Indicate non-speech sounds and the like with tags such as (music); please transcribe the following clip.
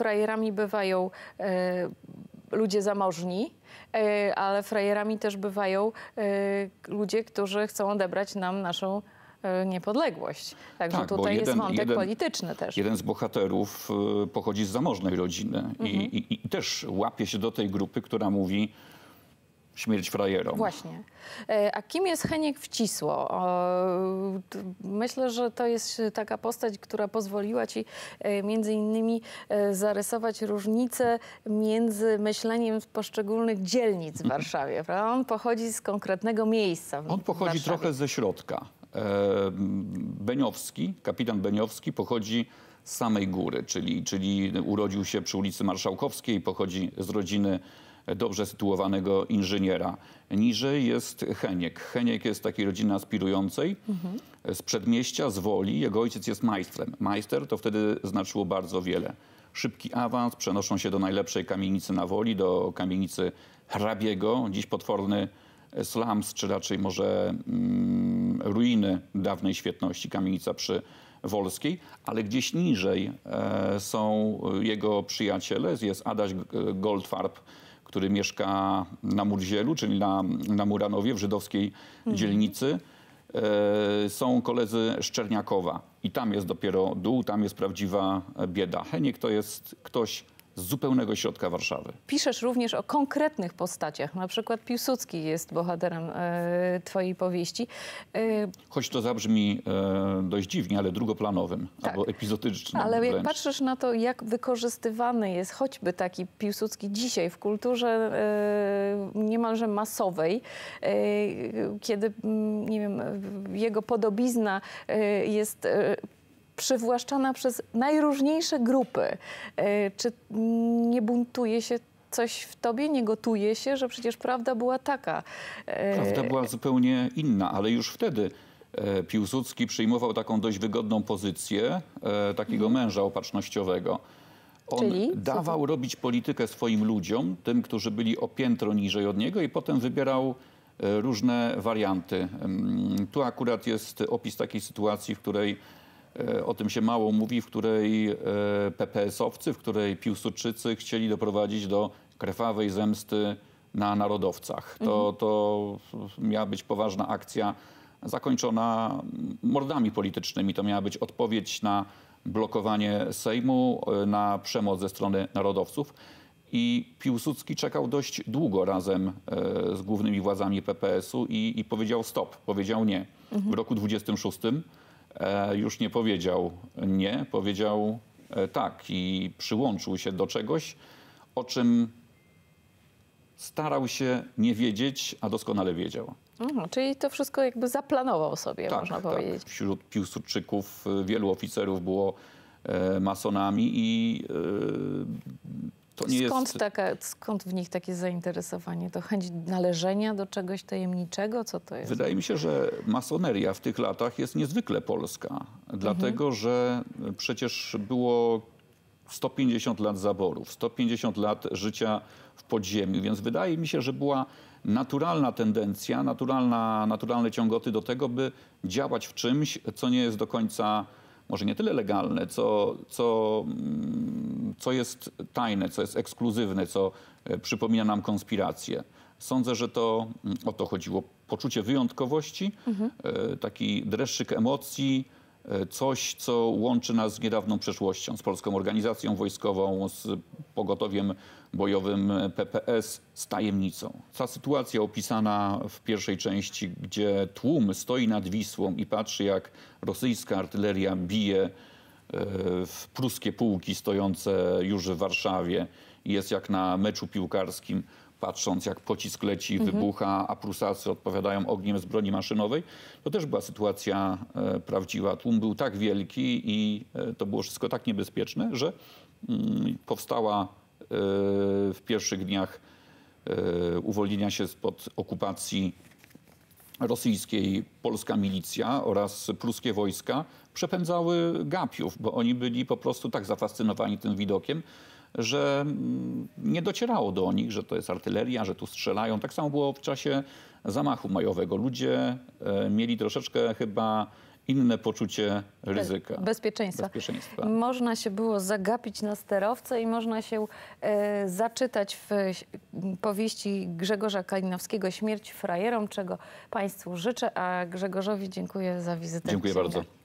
frajerami bywają e, ludzie zamożni, e, ale frajerami też bywają e, ludzie, którzy chcą odebrać nam naszą niepodległość. Także tak, tutaj jeden, jest wątek jeden, polityczny też. Jeden z bohaterów pochodzi z zamożnej rodziny mhm. i, i, i też łapie się do tej grupy, która mówi, śmierć frajerom. Właśnie. E, a kim jest Heniek Wcisło? Myślę, że to jest taka postać, która pozwoliła ci e, między innymi e, zarysować różnice między myśleniem poszczególnych dzielnic w (laughs) Warszawie. Prawda? On pochodzi z konkretnego miejsca. On pochodzi trochę ze środka. Beniowski, kapitan Beniowski pochodzi z samej góry, czyli, czyli urodził się przy ulicy Marszałkowskiej, pochodzi z rodziny dobrze sytuowanego inżyniera. Niżej jest Heniek. Heniek jest takiej rodziny aspirującej z przedmieścia, z Woli. Jego ojciec jest majstrem. Majster to wtedy znaczyło bardzo wiele. Szybki awans, przenoszą się do najlepszej kamienicy na Woli, do kamienicy hrabiego, dziś potworny slums, czy raczej może... Mm, ruiny dawnej świetności, kamienica przy Wolskiej, ale gdzieś niżej e, są jego przyjaciele. Jest Adaś Goldfarb, który mieszka na Murzielu, czyli na, na Muranowie w żydowskiej mhm. dzielnicy. E, są koledzy Szczerniakowa i tam jest dopiero dół, tam jest prawdziwa bieda. Heniek to jest ktoś z zupełnego środka Warszawy. Piszesz również o konkretnych postaciach. Na przykład Piłsudski jest bohaterem e, twojej powieści. E... Choć to zabrzmi e, dość dziwnie, ale drugoplanowym tak. albo epizodycznym. Ale wręcz. jak patrzysz na to, jak wykorzystywany jest choćby taki Piłsudski dzisiaj w kulturze e, niemalże masowej, e, kiedy, mm, nie wiem, jego podobizna e, jest e, przywłaszczana przez najróżniejsze grupy. E, czy nie buntuje się coś w tobie, nie gotuje się, że przecież prawda była taka? E, prawda była zupełnie inna, ale już wtedy e, Piłsudski przyjmował taką dość wygodną pozycję takiego mhm. męża opatrznościowego. On Czyli? dawał robić politykę swoim ludziom, tym, którzy byli o piętro niżej od niego i potem wybierał różne warianty. Mm, tu akurat jest opis takiej sytuacji, w której E, o tym się mało mówi, w której e, PPS-owcy, w której Piłsudczycy chcieli doprowadzić do krwawej zemsty na narodowcach. To, mhm. to miała być poważna akcja zakończona mordami politycznymi. To miała być odpowiedź na blokowanie Sejmu, e, na przemoc ze strony narodowców. I Piłsudski czekał dość długo razem z głównymi władzami PPS-u i, i powiedział stop, powiedział nie. W mhm. roku 26 E, już nie powiedział nie, powiedział e, tak i przyłączył się do czegoś, o czym starał się nie wiedzieć, a doskonale wiedział. Mhm, czyli to wszystko jakby zaplanował sobie, tak, można tak. powiedzieć. Tak. Wśród Piłsudczyków e, wielu oficerów było masonami i to nie skąd, jest... taka, skąd w nich takie zainteresowanie? To chęć należenia do czegoś tajemniczego? Co to jest? Wydaje mi się, że masoneria w tych latach jest niezwykle polska, dlatego mhm. że przecież było 150 lat zaborów, 150 lat życia w podziemiu, więc wydaje mi się, że była naturalna tendencja, naturalna, naturalne ciągoty do tego, by działać w czymś, co nie jest do końca może nie tyle legalne, co, co mm, co jest tajne, co jest ekskluzywne, co e, przypomina nam konspirację. Sądzę, że to mm, o to chodziło. Poczucie wyjątkowości, mhm. E, taki dreszczyk emocji, e, coś, co łączy nas z niedawną przeszłością, z Polską Organizacją Wojskową, z pogotowiem bojowym PPS, z tajemnicą. Ta sytuacja opisana w pierwszej części, gdzie tłum stoi nad Wisłą i patrzy, jak rosyjska artyleria bije E, w pruskie pułki stojące już w Warszawie. Jest jak na meczu piłkarskim, patrząc jak pocisk leci, mhm. wybucha, a Prusacy odpowiadają ogniem z broni maszynowej. To też była sytuacja e, prawdziwa. Tłum był tak wielki i e, to było wszystko tak niebezpieczne, że mm, powstała w pierwszych dniach uwolnienia się spod okupacji rosyjskiej polska milicja oraz pruskie wojska przepędzały gapiów, bo oni byli po prostu tak zafascynowani tym widokiem, że mm, nie docierało do nich, że to jest artyleria, że tu strzelają. Tak samo było w czasie zamachu majowego. Ludzie e, mieli troszeczkę chyba inne poczucie ryzyka. Bezpieczeństwa. bezpieczeństwa. Można się było zagapić na sterowce i można się e, zaczytać w powieści Grzegorza Kalinowskiego Śmierć frajerom, czego Państwu życzę, a Grzegorzowi dziękuję za wizytę. Dziękuję bardzo.